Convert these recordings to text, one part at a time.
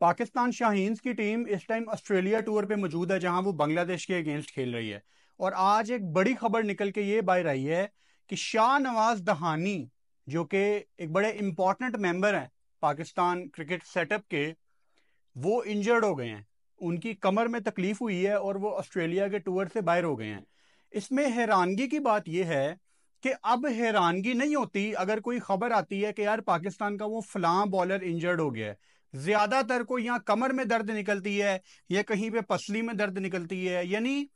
पाकिस्तान शाहीन्स की टीम इस time Australia tour पे मौजूद है जहां वो बांग्लादेश के अगेंस्ट खेल रही है और आज एक बड़ी खबर निकल के ये बाहर आई है कि शाह नवाज दहानी जो कि एक बड़े इम्पोर्टेंट मेंबर हैं पाकिस्तान क्रिकेट सेटअप के वो इंजर्ड हो गए हैं उनकी कमर में तकलीफ हुई है और वो ऑस्ट्रेलिया के टूर से बाहर हो गए हैं इसमें हैरानगी की बात यह है कि अब हैरानगी नहीं होती अगर कोई खबर आती है कि यार पाकिस्तान का वो फलां बॉलर इंजर्ड हो गया है ज्यादातर को यहाँ कमर में दर्द निकलती है या कहीं पे पसली में दर्द निकलती है यानी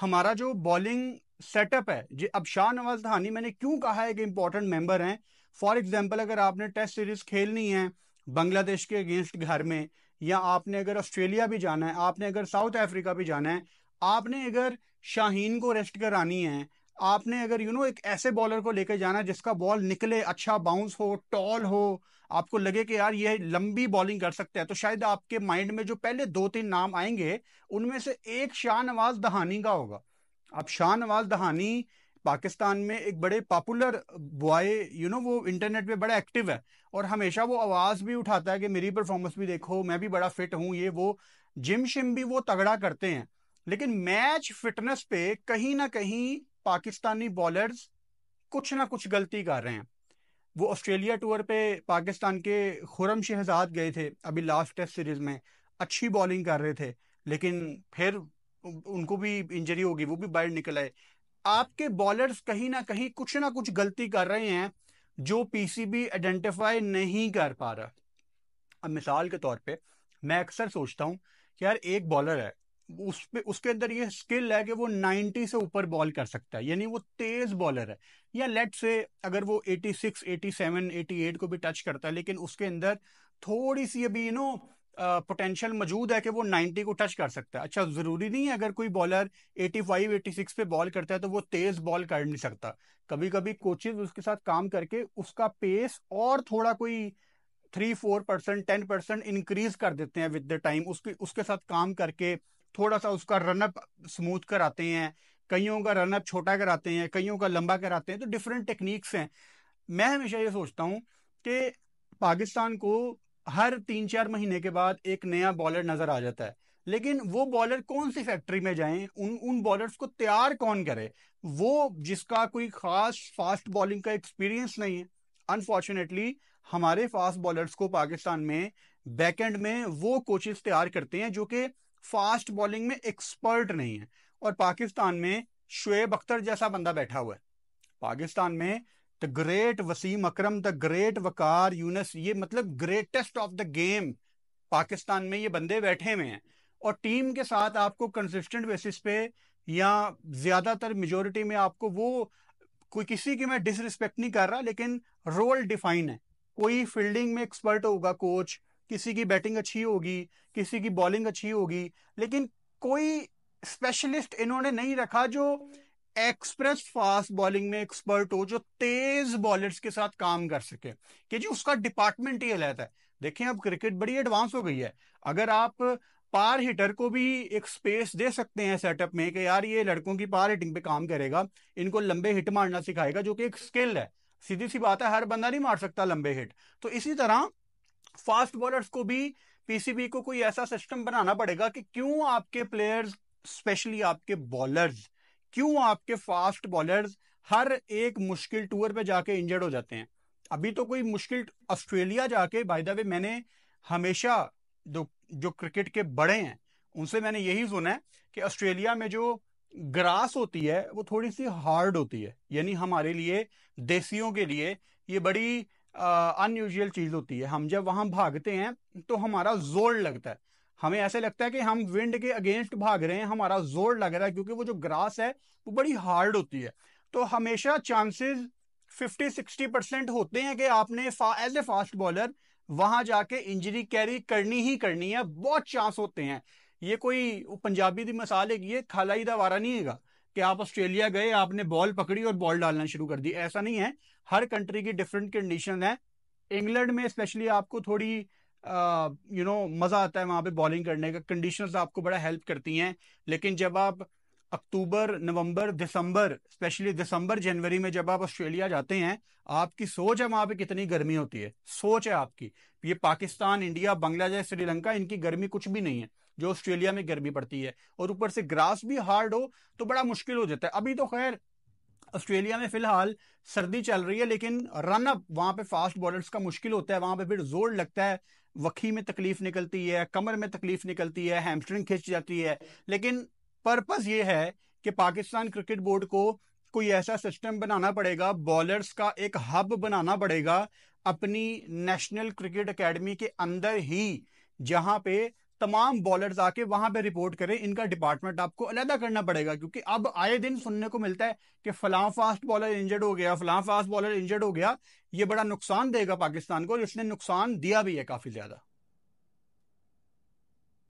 हमारा जो बॉलिंग सेटअप है जो अब शाह नवाज धानी मैंने क्यों कहा है कि इंपॉर्टेंट मेंबर हैं फॉर एग्जाम्पल अगर आपने टेस्ट सीरीज खेलनी है बांग्लादेश के अगेंस्ट घर में या आपने अगर ऑस्ट्रेलिया भी जाना है आपने अगर साउथ अफ्रीका भी जाना है आपने अगर शाहीन को रेस्ट करानी है आपने अगर यू you नो know, एक ऐसे बॉलर को लेकर जाना जिसका बॉल निकले अच्छा बाउंस हो टॉल हो आपको लगे कि यार ये लंबी बॉलिंग कर सकते हैं तो शायद आपके माइंड में जो पहले दो तीन नाम आएंगे उनमें से एक शाह नवाज दहानी का होगा अब शाह नवाज दहानी पाकिस्तान में एक बड़े पॉपुलर बॉय यू नो वो इंटरनेट पे बड़ा एक्टिव है और हमेशा वो आवाज़ भी उठाता है कि मेरी परफॉर्मेंस भी देखो मैं भी बड़ा फिट हूँ ये वो जिम शिम भी वो तगड़ा करते हैं लेकिन मैच फिटनेस पे कहीं ना कहीं पाकिस्तानी बॉलर्स कुछ ना कुछ गलती कर रहे हैं वो ऑस्ट्रेलिया टूर पे पाकिस्तान के खुरम शहजाद गए थे अभी लास्ट टेस्ट सीरीज़ में अच्छी बॉलिंग कर रहे थे लेकिन फिर उनको भी इंजरी होगी वो भी बाहर निकल आए आपके बॉलर्स कहीं ना कहीं कुछ ना कुछ गलती कर रहे हैं जो पीसीबी आइडेंटिफाई नहीं कर पा रहा अब मिसाल के तौर पे मैं अक्सर सोचता हूँ कि यार एक बॉलर है उस पे उसके अंदर ये स्किल है कि वो 90 से ऊपर बॉल कर सकता है यानी वो तेज बॉलर है या लेट से अगर वो 86, 87, 88 को भी टच करता है लेकिन उसके अंदर थोड़ी सी अभी यू नो पोटेंशियल मौजूद है कि वो 90 को टच कर सकता है अच्छा ज़रूरी नहीं है अगर कोई बॉलर 85, 86 पे बॉल करता है तो वो तेज़ बॉल कर नहीं सकता कभी कभी कोचेज उसके साथ काम करके उसका पेस और थोड़ा कोई three four percent ten percent increase कर देते हैं विद द टाइम उसके उसके साथ काम करके थोड़ा सा उसका रनअप स्मूथ कराते हैं कईयों का रनअप छोटा कराते हैं कईयों का लंबा कराते हैं तो डिफरेंट टेक्निक्स हैं मैं हमेशा ये सोचता हूँ कि पाकिस्तान को हर तीन चार महीने के बाद एक नया बॉलर नज़र आ जाता है लेकिन वो बॉलर कौन सी फैक्ट्री में जाएं उन उन बॉलर्स को तैयार कौन करे वो जिसका कोई खास फास्ट बॉलिंग का एक्सपीरियंस नहीं है अनफॉर्चुनेटली हमारे फास्ट बॉलर्स को पाकिस्तान में बैकएंड में वो कोचेस तैयार करते हैं जो कि फास्ट बॉलिंग में एक्सपर्ट नहीं है और पाकिस्तान में शुएब अख्तर जैसा बंदा बैठा हुआ है पाकिस्तान में the great Wasim Akram the great Waqar Younis ये मतलब greatest of the game Pakistan में ये बंदे बैठे हुए हैं और टीम के साथ आपको कंसिस्टेंट बेसिस पे या ज़्यादातर मेजोरिटी में आपको वो कोई किसी की मैं डिसरिस्पेक्ट नहीं कर रहा लेकिन रोल डिफाइन है कोई फील्डिंग में एक्सपर्ट होगा कोच किसी की बैटिंग अच्छी होगी किसी की बॉलिंग अच्छी होगी लेकिन कोई स्पेशलिस्ट इन्होंने नहीं रखा जो एक्सप्रेस फास्ट बॉलिंग में एक्सपर्ट हो जो तेज बॉलर्स के साथ काम कर सके कि जी उसका डिपार्टमेंट ही अलहता है देखें अब क्रिकेट बड़ी एडवांस हो गई है अगर आप पार हिटर को भी एक स्पेस दे सकते हैं सेटअप में कि यार ये लड़कों की पार हिटिंग पे काम करेगा इनको लंबे हिट मारना सिखाएगा जो कि एक स्किल है सीधी सी बात है हर बंदा नहीं मार सकता लंबे हिट तो इसी तरह फास्ट बॉलर्स को भी पीसीबी को कोई ऐसा सिस्टम बनाना पड़ेगा कि क्यों आपके प्लेयर्स स्पेशली आपके बॉलर्स क्यों आपके फास्ट बॉलर्स हर एक मुश्किल टूर पे जाके इंजर्ड हो जाते हैं अभी तो कोई मुश्किल ऑस्ट्रेलिया जाके बाय द वे मैंने हमेशा जो जो क्रिकेट के बड़े हैं उनसे मैंने यही सुना है कि ऑस्ट्रेलिया में जो ग्रास होती है वो थोड़ी सी हार्ड होती है यानी हमारे लिए देसियों के लिए ये बड़ी अनयूजल चीज़ होती है हम जब वहाँ भागते हैं तो हमारा जोर लगता है हमें ऐसे लगता है कि हम विंड के अगेंस्ट भाग रहे हैं हमारा जोर लग रहा है क्योंकि वो जो ग्रास है वो बड़ी हार्ड होती है तो हमेशा चांसेस 50-60 परसेंट होते हैं कि आपने एज ए फास्ट बॉलर वहां जाके इंजरी कैरी करनी ही करनी है बहुत चांस होते हैं ये कोई पंजाबी की मसाल है खलाई दा वारा नहीं है कि आप ऑस्ट्रेलिया गए आपने बॉल पकड़ी और बॉल डालना शुरू कर दी ऐसा नहीं है हर कंट्री की डिफरेंट कंडीशन है इंग्लैंड में स्पेशली आपको थोड़ी यू नो मज़ा आता है वहाँ पे बॉलिंग करने का कंडीशन आपको बड़ा हेल्प करती हैं लेकिन जब आप अक्टूबर नवंबर दिसंबर स्पेशली दिसंबर जनवरी में जब आप ऑस्ट्रेलिया जाते हैं आपकी सोच है वहां पे कितनी गर्मी होती है सोच है आपकी ये पाकिस्तान इंडिया बांग्लादेश श्रीलंका इनकी गर्मी कुछ भी नहीं है जो ऑस्ट्रेलिया में गर्मी पड़ती है और ऊपर से ग्रास भी हार्ड हो तो बड़ा मुश्किल हो जाता है अभी तो खैर ऑस्ट्रेलिया में फिलहाल सर्दी चल रही है लेकिन रन अप वहां पे फास्ट बॉलर्स का मुश्किल होता है वहां पे फिर जोर लगता है वकी में तकलीफ निकलती है कमर में तकलीफ निकलती है हैमस्ट्रिंग खिंच जाती है लेकिन पर्पज़ ये है कि पाकिस्तान क्रिकेट बोर्ड को कोई ऐसा सिस्टम बनाना पड़ेगा बॉलर्स का एक हब बनाना पड़ेगा अपनी नेशनल क्रिकेट एकेडमी के अंदर ही जहां पे तमाम बॉलर्स आके वहां पे रिपोर्ट करें इनका डिपार्टमेंट आपको अलहदा करना पड़ेगा क्योंकि अब आए दिन सुनने को मिलता है कि फलां फास्ट बॉलर इंजर्ड हो गया फलां फास्ट बॉलर इंजर्ड हो गया ये बड़ा नुकसान देगा पाकिस्तान को इसने नुकसान दिया भी है काफी ज्यादा